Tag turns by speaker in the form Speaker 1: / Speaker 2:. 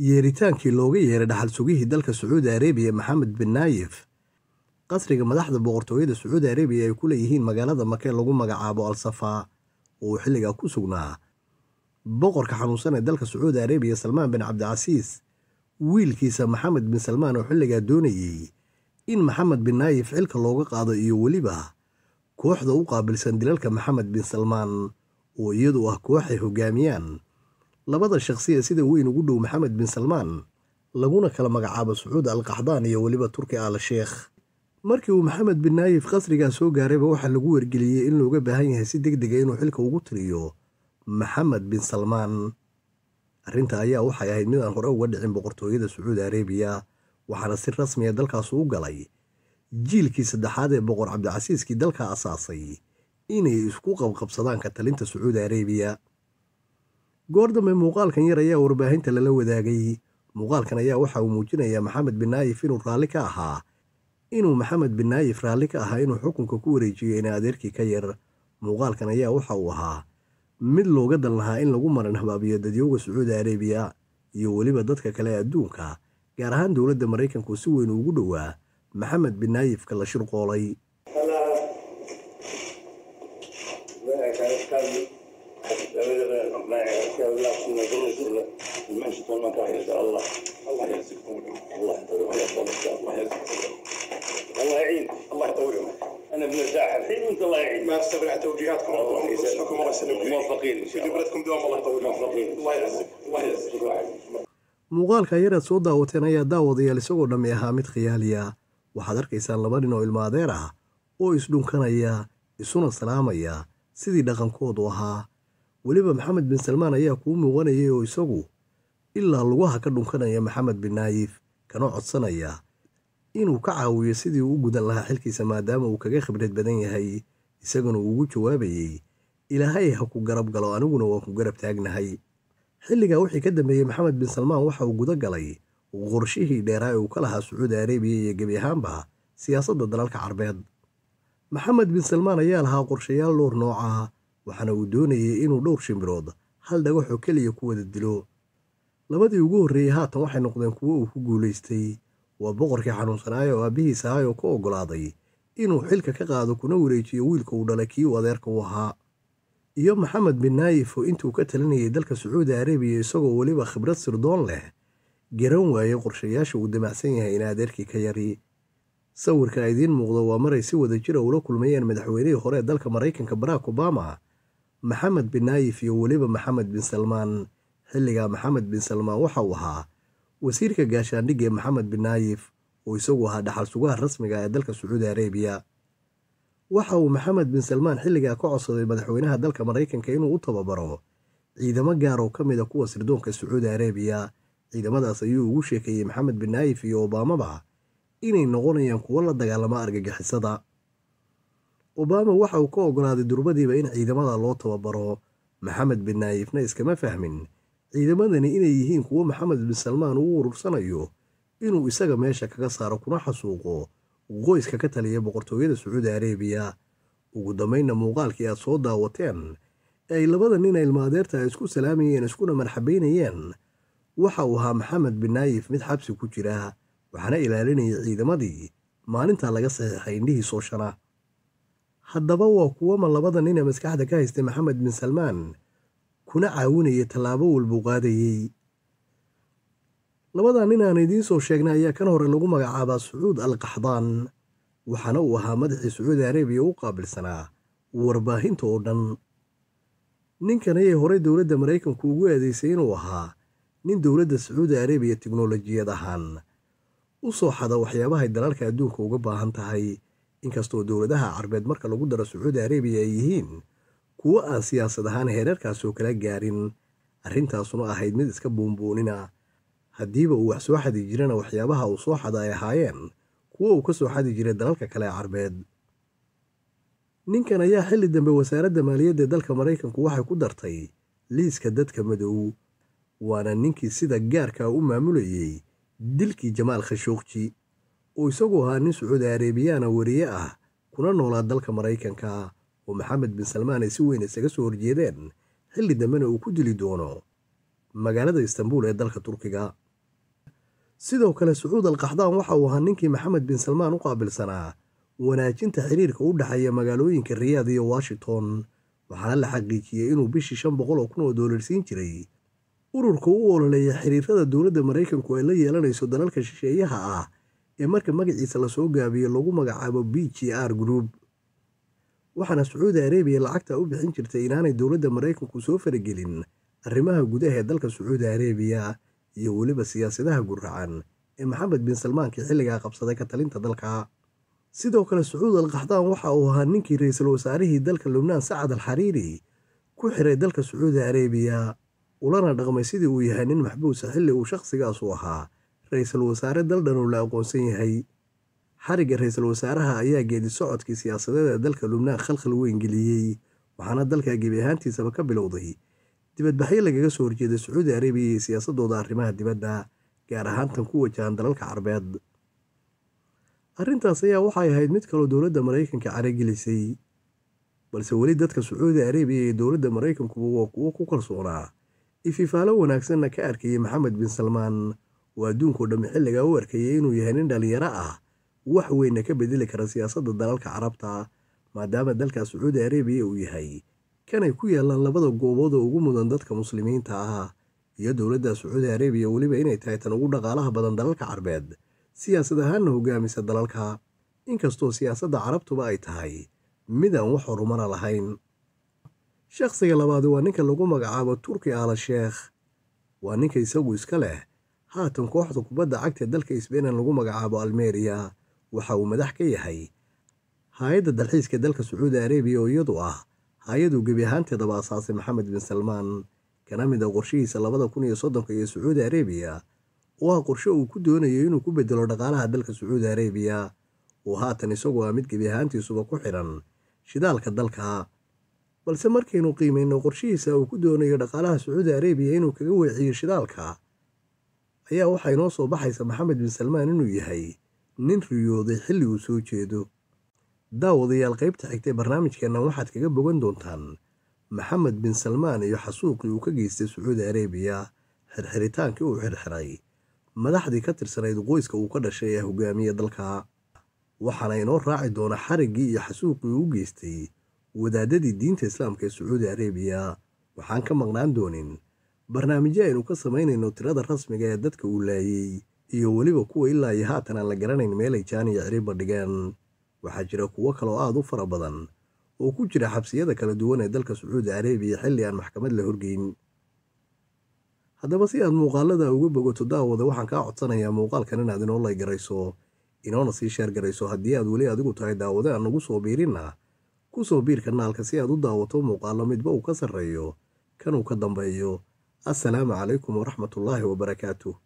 Speaker 1: yeeritaankii looga yeeray dhaxal sugihii dalka sacuudi arebiya maxamed bin naayef qasriga madaxda boqortooyada sacuudi arabiya ay ku leeyihiin magaalada makee lagu magacaabo al-safaa oo uu xilligaa ku sugnaa boqorka xanuunsan ee dalka sacuudi arabiya salmaan bin cabdicasiis wiilkiisa maxamed bin salmaan oo xilligaa doonayey in maxamed bin naayif xilka looga qaado iyo weliba kooxda u qaabilsan dilalka maxamed bin salmaan oo iyadu ah koox ay hogaamiyaan labada shakhsiya sida weyn ugu dhow maxamed bin salmaan laguna kala magacaabo sacuud alqaxdaan iyo weliba turki al sheekh markii uu maxamed bin naayif qasrigaa soo gaarayba waxaa lagu wargeliyey in looga baahan yahay si deg dega ah inuu xilka ugu tiriyo maxamed bin salmaan arrinta ayaa waxay ahayd mid aan hore uga dhicin boqortooyada sacuudi arabiya waxaana si rasmiya ah dalkaas u galay jiilkii saddexaad ee boqor cabdicasiiskii dalka asaasay inay isku qabqabsadaan ka talinta sacuudi areebiya goor dambe muuqaalkan yar ayaa warbaahinta lala wadaagay muuqaalkan ayaa waxa uu muujinayaa maxamed bin naayif inuu raalli ka ahaa inuu maxamed bin naayif raalli ka ahaa inuu xukunka ku wareejiyo ina adeerkii ka yar muuqaalkan ayaa waxa uu ahaa mid looga dan lahaa in lagu maran habaabiyo dadyooga sacuudi arabiya iyo weliba dadka kale adduunka gaar ahaan dowladda maraykanku si weyn ugu dhowaa maxamed bin naayifka la shirqoolay muuqaalka yaraad soo daawateen ayaa daawadayaal isagoo dhammi ahaa mid khiyaali ah waxaad arkaysaan laba nin oo ilmaadeer ah oo isdhunkanaya isuna salaamaya sidii dhaqankoodu ahaa weliba maxamed bin salmaan ayaa kuu muuqanayay oo isagu ilaa lugaha ka dhunkanaya maxamed bin naayif kana codsanaya inuu ka caawiyo sidii uu u gudan lahaa xilkiisa maadaama uu kaga khibrad badan yahay isaguna uu ugu jawaabayey ilaahay ha ku garab galo aniguna waan ku garab taagnahay xilligaa wixii ka dambeeyey maxamed bin salmaan waxa uu guda galay qorshihii dheeraa ee uu ka lahaa sacuudi arabiya iyo gebi ahaanba siyaasadda dalalka carbeed maxamed bin salmaan ayaa lahaa qorshayaal dhowr nooca ah, waxaana uu doonayay inuu dhowr shimbirood hal dhagaxoo keliya ku wada dilo labadii ugu horreeyey haatan waxay noqdeen kuwo uu ku guulaystay waa boqorkii xanuunsanaayo oo aabbihiis ahay oo ku ogolaaday inuu xilka ka qaado kuna wareejiyo wiilka uu dhalay kii uu adeerka u ahaa iyo maxamed bin naayif oo intuu ka talinayay dalka sacuudi arabiya isagoo weliba khibrad sirdoon leh garan waayey qorshayaasha uu damacsan yahay in adeerkii ka yari sawirka idiin muuqdo waa maray si wada jira ah ula kulmayeen madaxweynihii hore ee dalka maraykanka barack obama maxamed bin naayif iyo weliba maxamed bin salmaan xilligaa maxamed bin salmaan waxa uu ahaa wasiirka gaashaandhig maxamed bin naayif oo isagu ahaa dhaxal sugaha rasmiga ah ee dalka sacuudi areebiya waxa uu maxamed bin salmaan xilligaa ka codsaday madaxweynaha dalka maraykanka inuu u tababaro ciidamo gaar oo ka mid a ah kuwa sirdoonka sacuudi areebiya ciidamadaas ayuu ugu sheekeeyey maxamed bin naayif iyo obaamaba inay noqonayaan kuwo la dagaalama argagixisada obaama waxa uu ka ogolaaday durbadiiba in ciidamada loo tababaro maxamed bin naayifna iskama fahmin ciidamadani inay yihiin kuwo maxamed bin salmaan uu urursanayo inuu isaga meesha kaga saaro kuna xasuuqo qoyska ka taliya boqortooyada sacuudi areebiya ugu dambaynna muuqaalkii aad soo daawateen ee ay labada nin adeerta ay ah isku salaamayeen iskuna marxabaynayeen waxa uu ahaa maxamed bin naayif mid xabsi ku jira waxaana ilaalinayay ciidamadii maalintaa laga saxiixay indhihiisoo shana haddaba waa kuwama labada nine maskaxda ka haystay maxamed bin salmaan kuna caawinaya tallaabo walbuu qaadayey labadaa nin aan idiin soo sheegnay ayaa kan hore lagu magacaabaa sacuud al qaxdaan waxaana uu ahaa madaxii sacuudi arabiya u qaabilsanaa warbaahinta oo dhan ninkan ayay horey dowladda maraykanku ugu aadeysay inuu ahaa nin dowladda sacuudi arabiya teknolojiyad ahaan u soo xada waxyaabahay dalalka adduunka uga baahan tahay inkastoo dowladaha carbeed marka lagu daro sacuudi arabiya ay yihiin kuwo aan siyaasad ahaan heerarkaasoo kala gaarin arrintaasuna ahayd mid iska buunbuunina haddiiba uu wax soo xadi jirana waxyaabaha uu soo xada ay ahaayeen kuwo uu ka soo xadi jiray dalalka kale ee carbeed ninkan ayaa xilli dambe wasaaradda maaliyadda dalka maraykanku waxay ku dartay liiska dadka madow waana ninkii sida gaarka u maamulayey dilkii jamaal khashuuqji oo isagu ahaa nin sacuudi arabiyaana wariye ah kuna noolaa dalka maraykanka oo maxamed bin salmaan ay si weyn isaga soo horjeedeen xilli dambena uu ku dili doono magaalada istanbuul ee dalka turkiga sidoo kale sacuud alkaxdaan waxa uu ahaa ninkii maxamed bin salmaan u qaabilsanaa wanaajinta xiriirka u dhexeeya magaalooyinka riyaad iyo washington waxaana la xaqiijiyey inuu bishii shan boqol oo kun oo doolarsiin jiray ururka u ololeeya xiriirada dowladda maraykanku ay la yeelanayso dalalka shisheeyaha ah ee marka magaciisa lasoo gaabiye lagu magacaabo b g r group waxaana sacuudi arabiya lacagta u bixin jirtay inaanay dowladda maraykanku soo faragelin arrimaha gudaha ee dalka sacuudi arabiya iyo weliba siyaasadaha guracan ee maxamed bin salmaanka xilligaa qabsaday ka talinta dalka sidoo kale sacuud alkaxdaan waxa uu ahaa ninkii ra-iisul wasaarihii dalka lubnaan sacad alxariiri ku xiray dalka sacuudi arabiya ulana dhaqmay sidii uu yahay nin maxbuusa ah xilli uu shakhsigaas u ahaa ra-iisul wasaare daldhan uu la aqoonsan yahay xariga ra-iisul wasaaraha ayaa geedi socodkii siyaasadeed ee dalka lubnaan khalkhal weyn geliyey waxaana dalka gebi ahaantiisaba ka bilowday dibadbaxyo lagaga soo horjeeday sacuudi arabiya iyo siyaasadooda arrimaha dibadda gaar ahaan tan ku wajahan dalalka carbeed arrintaas ayaa waxay ahayd mid kaloo dowladda maraykanka caragelisay balse weli dadka sacuudi arabiya iyo dowladda maraykankuba waa kuwo ku kalsoonaa ififaalo wanaagsanna ka arkayay maxamed bin salmaan oo adduunkao dhammi xilligaa u arkayay inuu yahay nin dhallinyaro ah wax weyna ka bedeli kara siyaasadda dalalka carabta maadaama dalka sacuudi arabiya uu yahay kanay ku yaalaan labada goobood oo ugu mudan dadka muslimiinta ah iyo dowladda sacuudi arabiya weliba inay tahay tan ugu dhaqaalaha badan dalalka carbeed siyaasad ahaanna hogaamisa dalalka inkastoo siyaasadda carabtuba ay tahay mid aan wax horumara lahayn shakhsiga labaad waa ninka lagu magacaabo turki ala sheekh waa ninka isagu iska leh haatan kooxda kubadda cagta dalka isbeynan lagu magacaabo almeriya waxa uu madax ka yahay hay-adda dalxiiska dalka sacuudi areebiya oo iyadu ah hay-adu gebi ahaanteedaba asaasay maxamed bin salmaan kana mid a qorshihiisa labada kun iyo soddonka iyo sacuudi areebiya oo ah qorshe uu ku doonayo inuu ku bedelo dhaqaalaha dalka sacuudi areebiya oo haatan isagu ah mid gebi ahaantiisuba ku xiran shidaalka dalka balse markaynu qiimeyno qorshihiisa uu ku doonayo dhaqaalaha sacuudi areebiya inuu kaga weeciyo shidaalka ayaa waxaa inoo soo baxaysa maxamed bin salmaan inuu yahay nin riyooday xilli uu soo jeedo daawadayaal qaybta xigtay barnaamijkeennan waxaad kaga bogan doontaan maxamed bin salmaan iyo xasuuqii uu ka geystay sacuudi arabiya xirxiritaankii uu xirxiray madaxdii ka tirsanayd qoyska uu ka dhashay ee hogaamiya dalka waxaana inoo raaci doona xariggii iyo xasuuqii uu geystay wadaadadii diinta islaamka ee sacuudi arabiya waxaan ka maqnaan doonin barnaamijyo aynu ka samaynayno tirada rasmiga ee dadka uu laayey iyo weliba kuwa ilaa iyo haatan aan la garanayn meelay jaan iyo ciriibba dhigeen waxaa jira kuwo kaleoo aada u fara badan oo ku jira xabsiyada kala duwan ee dalka sacuudi arabiya xilli aan maxkamad la horgeyn haddaba si aad muuqaalada uga bogato daawada waxaan kaa codsanayaa muuqaalkan inaad inoo laygarayso inoona sii sheergarayso haddii aad weli adigu tahay daawade aan nagu soo biirinna ku soo biir kanaalka si aad u daawato muuqaallo midba uu ka sarreeyo kanuu ka dambeeyo assalaamu calaykum waraxmatullaahi wabarakaatuh